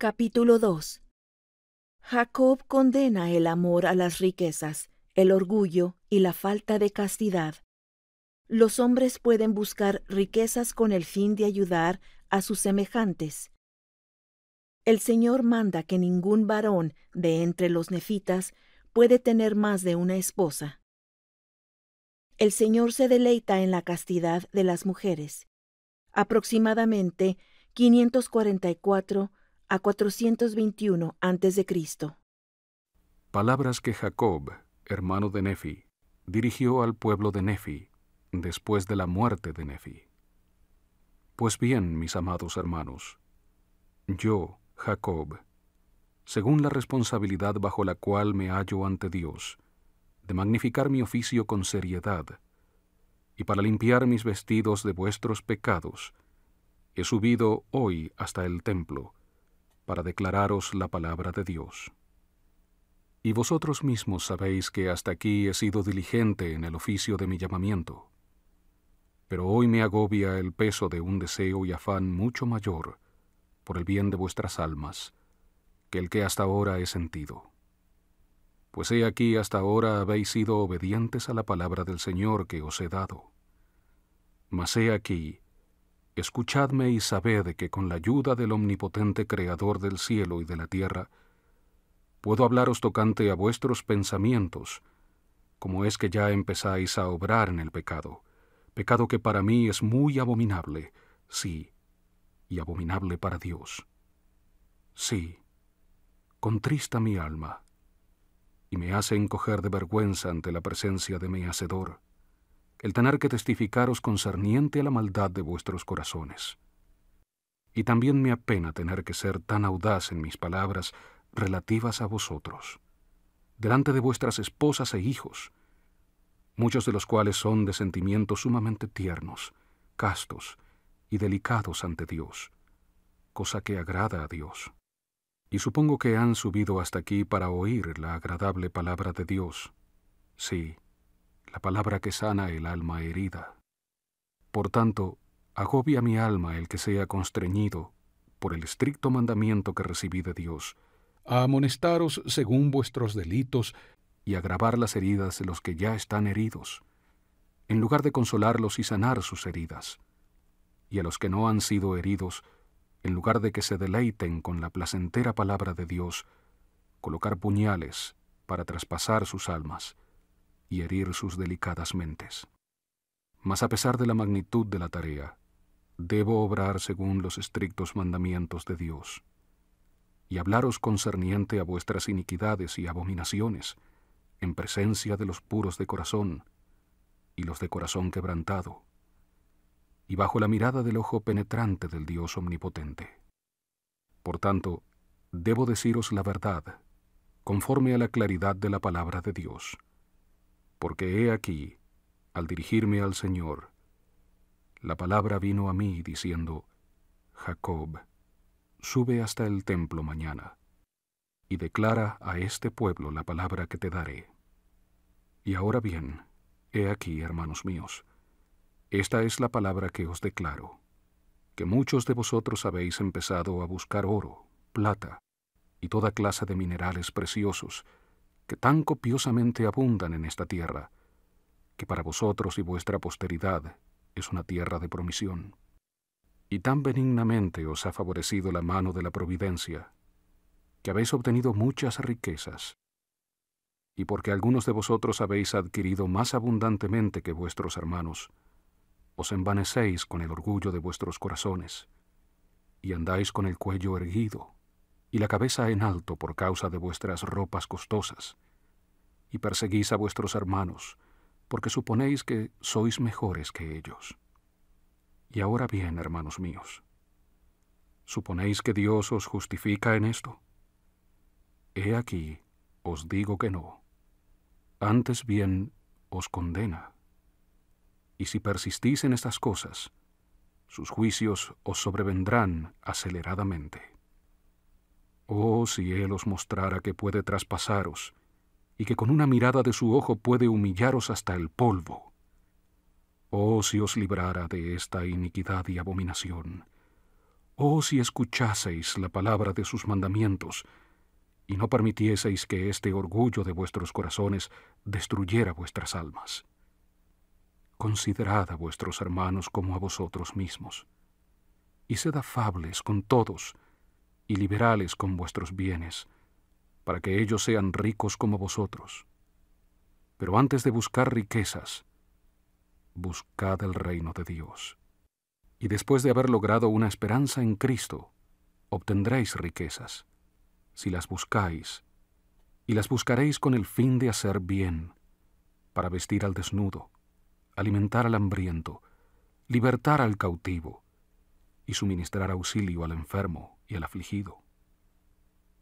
Capítulo 2 Jacob condena el amor a las riquezas, el orgullo y la falta de castidad. Los hombres pueden buscar riquezas con el fin de ayudar a sus semejantes. El Señor manda que ningún varón de entre los nefitas puede tener más de una esposa. El Señor se deleita en la castidad de las mujeres. Aproximadamente 544 a 421 a.C. Palabras que Jacob, hermano de Nefi, dirigió al pueblo de Nefi después de la muerte de Nefi. Pues bien, mis amados hermanos, yo, Jacob, según la responsabilidad bajo la cual me hallo ante Dios, de magnificar mi oficio con seriedad, y para limpiar mis vestidos de vuestros pecados, he subido hoy hasta el templo, para declararos la palabra de Dios. Y vosotros mismos sabéis que hasta aquí he sido diligente en el oficio de mi llamamiento. Pero hoy me agobia el peso de un deseo y afán mucho mayor, por el bien de vuestras almas, que el que hasta ahora he sentido. Pues he aquí hasta ahora habéis sido obedientes a la palabra del Señor que os he dado. Mas he aquí, Escuchadme y sabed que con la ayuda del omnipotente Creador del cielo y de la tierra, puedo hablaros tocante a vuestros pensamientos, como es que ya empezáis a obrar en el pecado, pecado que para mí es muy abominable, sí, y abominable para Dios. Sí, contrista mi alma, y me hace encoger de vergüenza ante la presencia de mi Hacedor el tener que testificaros concerniente a la maldad de vuestros corazones. Y también me apena tener que ser tan audaz en mis palabras relativas a vosotros, delante de vuestras esposas e hijos, muchos de los cuales son de sentimientos sumamente tiernos, castos y delicados ante Dios, cosa que agrada a Dios. Y supongo que han subido hasta aquí para oír la agradable palabra de Dios. Sí, la palabra que sana el alma herida. Por tanto, agobia mi alma el que sea constreñido por el estricto mandamiento que recibí de Dios, a amonestaros según vuestros delitos y agravar las heridas de los que ya están heridos, en lugar de consolarlos y sanar sus heridas, y a los que no han sido heridos, en lugar de que se deleiten con la placentera palabra de Dios, colocar puñales para traspasar sus almas, y herir sus delicadas mentes. Mas a pesar de la magnitud de la tarea, debo obrar según los estrictos mandamientos de Dios, y hablaros concerniente a vuestras iniquidades y abominaciones, en presencia de los puros de corazón y los de corazón quebrantado, y bajo la mirada del ojo penetrante del Dios omnipotente. Por tanto, debo deciros la verdad, conforme a la claridad de la palabra de Dios porque he aquí, al dirigirme al Señor, la palabra vino a mí diciendo, Jacob, sube hasta el templo mañana, y declara a este pueblo la palabra que te daré. Y ahora bien, he aquí, hermanos míos, esta es la palabra que os declaro, que muchos de vosotros habéis empezado a buscar oro, plata, y toda clase de minerales preciosos, que tan copiosamente abundan en esta tierra, que para vosotros y vuestra posteridad es una tierra de promisión. Y tan benignamente os ha favorecido la mano de la providencia, que habéis obtenido muchas riquezas, y porque algunos de vosotros habéis adquirido más abundantemente que vuestros hermanos, os envanecéis con el orgullo de vuestros corazones, y andáis con el cuello erguido, y la cabeza en alto por causa de vuestras ropas costosas, y perseguís a vuestros hermanos, porque suponéis que sois mejores que ellos. Y ahora bien, hermanos míos, ¿suponéis que Dios os justifica en esto? He aquí, os digo que no. Antes bien, os condena. Y si persistís en estas cosas, sus juicios os sobrevendrán aceleradamente. Oh, si Él os mostrara que puede traspasaros, y que con una mirada de su ojo puede humillaros hasta el polvo. Oh, si os librara de esta iniquidad y abominación. Oh, si escuchaseis la palabra de sus mandamientos, y no permitieseis que este orgullo de vuestros corazones destruyera vuestras almas. Considerad a vuestros hermanos como a vosotros mismos, y sed afables con todos, y liberales con vuestros bienes, para que ellos sean ricos como vosotros. Pero antes de buscar riquezas, buscad el reino de Dios. Y después de haber logrado una esperanza en Cristo, obtendréis riquezas, si las buscáis, y las buscaréis con el fin de hacer bien, para vestir al desnudo, alimentar al hambriento, libertar al cautivo, y suministrar auxilio al enfermo y el afligido.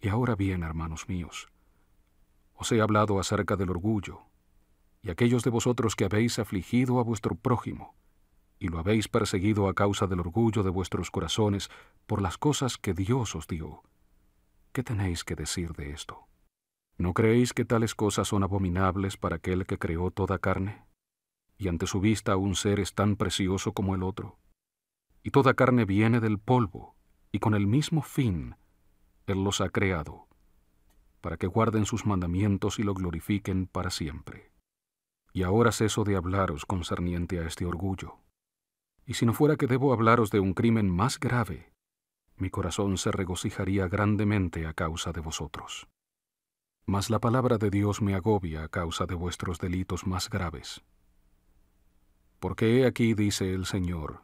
Y ahora bien, hermanos míos, os he hablado acerca del orgullo, y aquellos de vosotros que habéis afligido a vuestro prójimo, y lo habéis perseguido a causa del orgullo de vuestros corazones por las cosas que Dios os dio. ¿Qué tenéis que decir de esto? ¿No creéis que tales cosas son abominables para aquel que creó toda carne? Y ante su vista un ser es tan precioso como el otro. Y toda carne viene del polvo, y con el mismo fin Él los ha creado, para que guarden sus mandamientos y lo glorifiquen para siempre. Y ahora ceso de hablaros concerniente a este orgullo. Y si no fuera que debo hablaros de un crimen más grave, mi corazón se regocijaría grandemente a causa de vosotros. Mas la palabra de Dios me agobia a causa de vuestros delitos más graves. Porque he aquí, dice el Señor,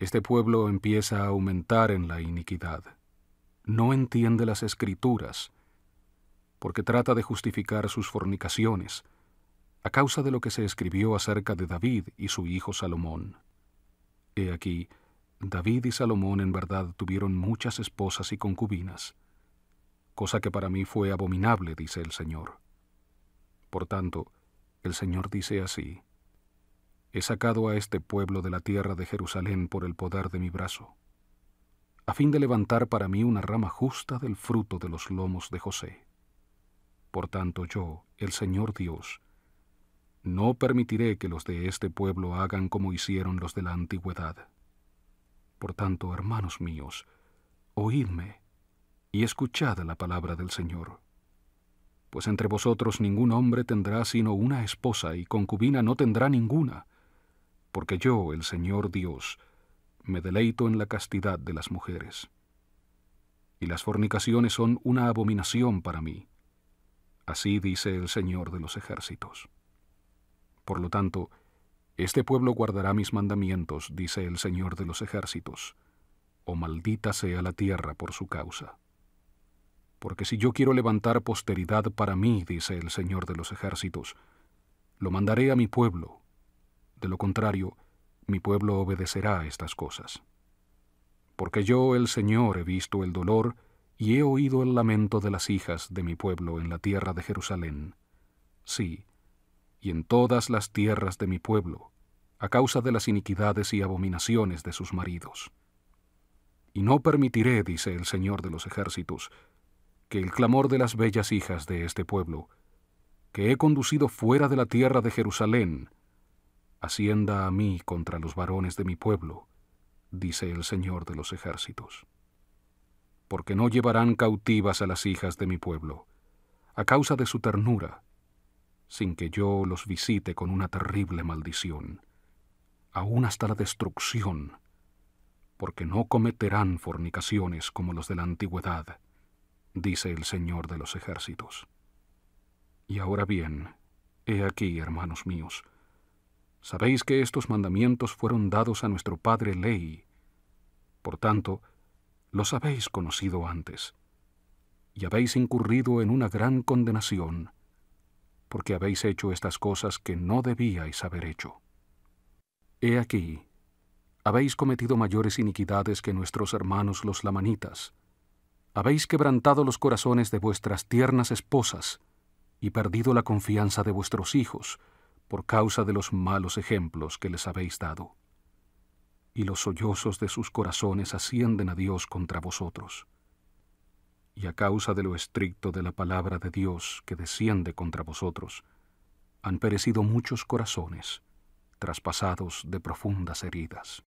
este pueblo empieza a aumentar en la iniquidad. No entiende las escrituras, porque trata de justificar sus fornicaciones, a causa de lo que se escribió acerca de David y su hijo Salomón. He aquí, David y Salomón en verdad tuvieron muchas esposas y concubinas, cosa que para mí fue abominable, dice el Señor. Por tanto, el Señor dice así, He sacado a este pueblo de la tierra de Jerusalén por el poder de mi brazo, a fin de levantar para mí una rama justa del fruto de los lomos de José. Por tanto yo, el Señor Dios, no permitiré que los de este pueblo hagan como hicieron los de la antigüedad. Por tanto, hermanos míos, oídme y escuchad la palabra del Señor. Pues entre vosotros ningún hombre tendrá sino una esposa y concubina no tendrá ninguna, porque yo, el Señor Dios, me deleito en la castidad de las mujeres. Y las fornicaciones son una abominación para mí. Así dice el Señor de los ejércitos. Por lo tanto, este pueblo guardará mis mandamientos, dice el Señor de los ejércitos, o maldita sea la tierra por su causa. Porque si yo quiero levantar posteridad para mí, dice el Señor de los ejércitos, lo mandaré a mi pueblo, de lo contrario, mi pueblo obedecerá estas cosas. Porque yo, el Señor, he visto el dolor y he oído el lamento de las hijas de mi pueblo en la tierra de Jerusalén. Sí, y en todas las tierras de mi pueblo, a causa de las iniquidades y abominaciones de sus maridos. Y no permitiré, dice el Señor de los ejércitos, que el clamor de las bellas hijas de este pueblo, que he conducido fuera de la tierra de Jerusalén, Hacienda a mí contra los varones de mi pueblo, dice el Señor de los ejércitos. Porque no llevarán cautivas a las hijas de mi pueblo, a causa de su ternura, sin que yo los visite con una terrible maldición, aún hasta la destrucción, porque no cometerán fornicaciones como los de la antigüedad, dice el Señor de los ejércitos. Y ahora bien, he aquí, hermanos míos, Sabéis que estos mandamientos fueron dados a nuestro Padre Ley. Por tanto, los habéis conocido antes, y habéis incurrido en una gran condenación, porque habéis hecho estas cosas que no debíais haber hecho. He aquí, habéis cometido mayores iniquidades que nuestros hermanos los lamanitas, habéis quebrantado los corazones de vuestras tiernas esposas, y perdido la confianza de vuestros hijos, por causa de los malos ejemplos que les habéis dado. Y los sollozos de sus corazones ascienden a Dios contra vosotros. Y a causa de lo estricto de la palabra de Dios que desciende contra vosotros, han perecido muchos corazones, traspasados de profundas heridas.